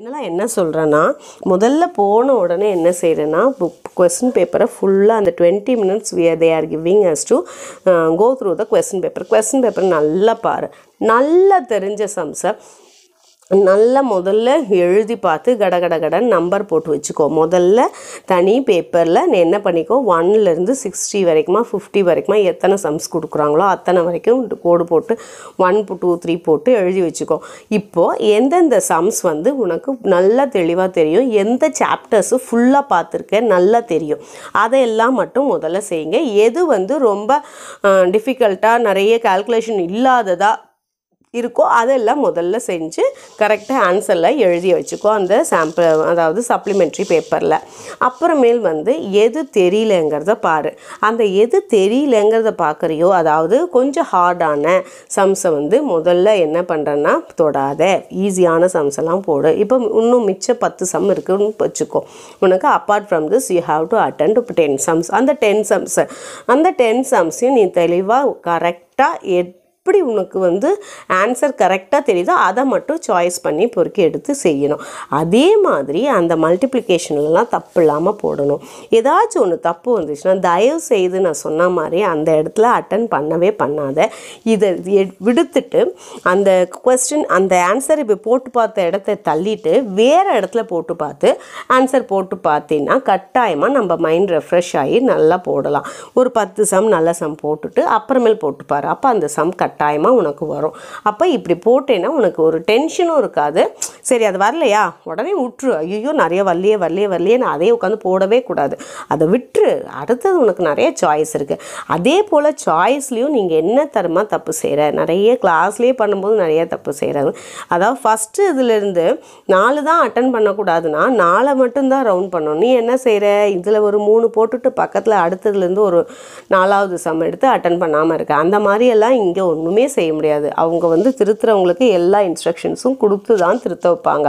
என்னெல்லாம் என்ன சொல்கிறேன்னா முதல்ல போன உடனே என்ன செய்கிறேன்னா புக் கொஸ்டின் பேப்பரை ஃபுல்லாக அந்த twenty minutes we they are giving us to go through the question paper question paper நல்லா பாரு நல்லா தெரிஞ்ச சம்சை நல்ல முதல்ல எழுதி பார்த்து கட கட கடன் நம்பர் போட்டு வச்சுக்கோ முதல்ல தனி பேப்பரில் நீ என்ன பண்ணிக்கோ ஒன்லேருந்து சிக்ஸ்டி வரைக்குமா ஃபிஃப்டி வரைக்குமா எத்தனை சம்ஸ் கொடுக்குறாங்களோ அத்தனை வரைக்கும் கோடு போட்டு ஒன் டூ த்ரீ போட்டு எழுதி வச்சுக்கோ இப்போது எந்தெந்த சம்ஸ் வந்து உனக்கு நல்லா தெளிவாக தெரியும் எந்த சாப்டர்ஸும் ஃபுல்லாக பார்த்துருக்க நல்லா தெரியும் அதையெல்லாம் மட்டும் முதல்ல செய்யுங்க எது வந்து ரொம்ப டிஃபிகல்ட்டாக நிறைய கால்குலேஷன் இல்லாததாக இருக்கோ அதெல்லாம் முதல்ல செஞ்சு கரெக்டாக ஆன்சரில் எழுதி வச்சுக்கோ அந்த சாம்பிள் அதாவது சப்ளிமெண்ட்ரி பேப்பரில் அப்புறமேல் வந்து எது தெரியலங்கிறத பாரு அந்த எது தெரியலங்கிறத பார்க்குறியோ அதாவது கொஞ்சம் ஹார்டான சம்ஸை வந்து முதல்ல என்ன பண்ணுறேன்னா தொடாத ஈஸியான சம்ஸெல்லாம் போடு இப்போ இன்னும் மிச்சம் பத்து சம் இருக்குன்னு வச்சுக்கோ உனக்கு apart from this you have to attend to ten sums அந்த டென் சம்ஸ் அந்த டென் சம்ஸையும் நீ தெளிவாக கரெக்டாக எட் எப்படி உனக்கு வந்து ஆன்சர் கரெக்டாக தெரியுதோ அதை மட்டும் சாய்ஸ் பண்ணி பொறுக்கி எடுத்து செய்யணும் அதே மாதிரி அந்த மல்டிப்ளிகேஷன்லலாம் தப்பு இல்லாமல் போடணும் ஏதாச்சும் ஒன்று தப்பு வந்துச்சுன்னா தயவு செய்து நான் சொன்ன மாதிரி அந்த இடத்துல அட்டன் பண்ணவே பண்ணாத இதை விடுத்துட்டு அந்த கொஸ்டின் அந்த ஆன்சர் இப்போ போட்டு பார்த்த இடத்த தள்ளிட்டு வேறு இடத்துல போட்டு பார்த்து ஆன்சர் போட்டு பார்த்தீங்கன்னா கட்டாயமாக நம்ம மைண்ட் ரெஃப்ரெஷ் ஆகி நல்லா போடலாம் ஒரு பத்து சம் நல்ல சம் போட்டுட்டு அப்புறமேல் போட்டுப்பார் அப்போ அந்த சம் கட் கட்டாயமாக உனக்கு வரும் அப்போ இப்படி போட்டேன்னா உனக்கு ஒரு டென்ஷனும் இருக்காது சரி அது வரலையா உடனே விட்டுரு ஐயோ நிறைய வரலையே வரலையே வரலையேன்னு அதே உட்காந்து போடவே கூடாது அதை விட்டுரு அடுத்தது உனக்கு நிறைய சாய்ஸ் இருக்குது அதே போல் சாய்ஸ்லேயும் நீங்கள் என்ன தரமாக தப்பு செய்கிற நிறைய கிளாஸ்லேயே பண்ணும்போது நிறைய தப்பு செய்கிறாங்க அதாவது ஃபஸ்ட்டு இதுலேருந்து நாலு தான் அட்டன் பண்ணக்கூடாதுன்னா நாலை மட்டும்தான் ரவுண்ட் பண்ணணும் நீ என்ன செய்கிற இதில் ஒரு மூணு போட்டுட்டு பக்கத்தில் அடுத்ததுலேருந்து ஒரு நாலாவது சம் எடுத்து அட்டன் பண்ணாமல் இருக்க அந்த மாதிரியெல்லாம் இங்கே ஒன்றுமே செய்ய முடியாது அவங்க வந்து திருத்துறவங்களுக்கு எல்லா இன்ஸ்ட்ரக்ஷன்ஸும் கொடுத்து தான் திருத்த வைப்பாங்க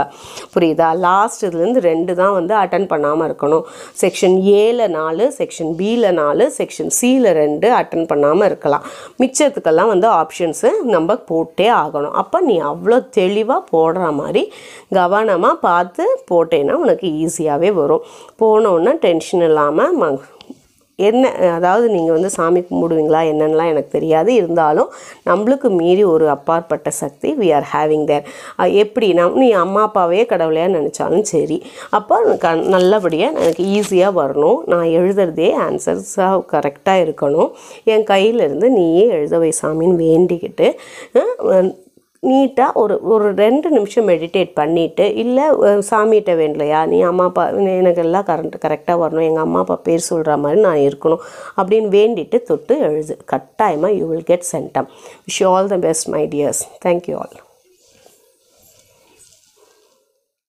புரியுதா லாஸ்ட் இதுலேருந்து ரெண்டு தான் வந்து அட்டன் பண்ணாமல் இருக்கணும் செக்ஷன் ஏல நாலு செக்ஷன் பியில் நாலு செக்ஷன் சியில் ரெண்டு அட்டன் பண்ணாமல் இருக்கலாம் மிச்சத்துக்கெல்லாம் வந்து ஆப்ஷன்ஸு நம்ம போட்டே ஆகணும் அப்போ நீ அவ்வளோ தெளிவாக போடுற மாதிரி கவனமாக பார்த்து போட்டேன்னா உனக்கு ஈஸியாகவே வரும் போனோன்னா டென்ஷன் இல்லாமல் என்ன அதாவது நீங்கள் வந்து சாமி கும்பிடுவீங்களா என்னென்னலாம் எனக்கு தெரியாது இருந்தாலும் நம்மளுக்கு மீறி ஒரு அப்பாற்பட்ட சக்தி வி ஆர் ஹேவிங் தேர் எப்படின்னா நீ அம்மா அப்பாவே கடவுளையாக நினச்சாலும் சரி அப்போ க நல்லபடியாக எனக்கு ஈஸியாக வரணும் நான் எழுதுறதே ஆன்சர்ஸாக கரெக்டாக இருக்கணும் என் கையிலேருந்து நீயே எழுத வை சாமின்னு வேண்டிக்கிட்டு நீட்டாக ஒரு ஒரு ரெண்டு நிமிஷம் மெடிடேட் பண்ணிவிட்டு இல்லை சாமிகிட்ட வேண்டலையா நீ அம்மா அப்பா எனக்கு எல்லாம் கரண்ட் கரெக்டாக வரணும் எங்கள் அம்மா அப்பா பேர் சொல்கிற மாதிரி நான் இருக்கணும் அப்படின்னு வேண்டிட்டு தொட்டு எழுது கட்டாயமாக you will get centum wish all the best my dears thank you all